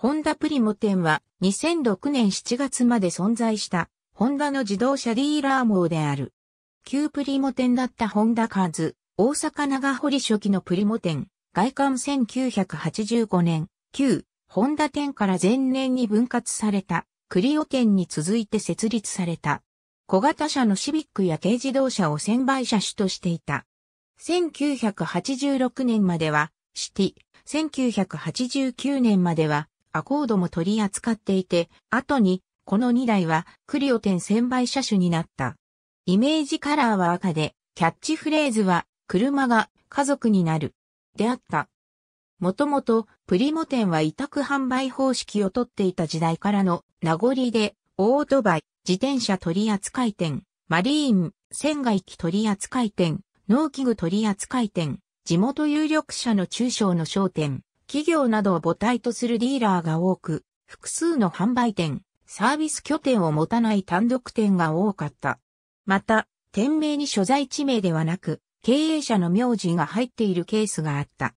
ホンダプリモ店は2006年7月まで存在したホンダの自動車ディーラー網である。旧プリモ店だったホンダカーズ、大阪長堀初期のプリモ店、外観1985年、旧ホンダ店から前年に分割されたクリオ店に続いて設立された。小型車のシビックや軽自動車を専売車種としていた。1986年まではシティ、1989年まではアコードも取り扱っていて、後に、この2台はクリオ10 0倍車種になった。イメージカラーは赤で、キャッチフレーズは、車が家族になる。であった。もともと、プリモ店は委託販売方式をとっていた時代からの名残で、オートバイ、自転車取扱店、マリーン、船外機取扱店、農機具取扱店、地元有力者の中小の商店、企業などを母体とするディーラーが多く、複数の販売店、サービス拠点を持たない単独店が多かった。また、店名に所在地名ではなく、経営者の名字が入っているケースがあった。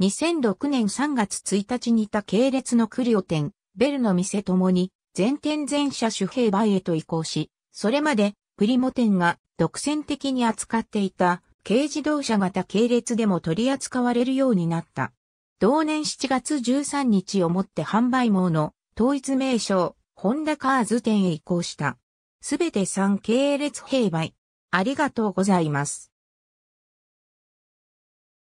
2006年3月1日にいた系列のクリオ店、ベルの店ともに、全店全社主兵売へと移行し、それまで、プリモ店が独占的に扱っていた軽自動車型系列でも取り扱われるようになった。同年7月13日をもって販売網の統一名称、ホンダカーズ店へ移行した。すべて3系列併売。ありがとうございます。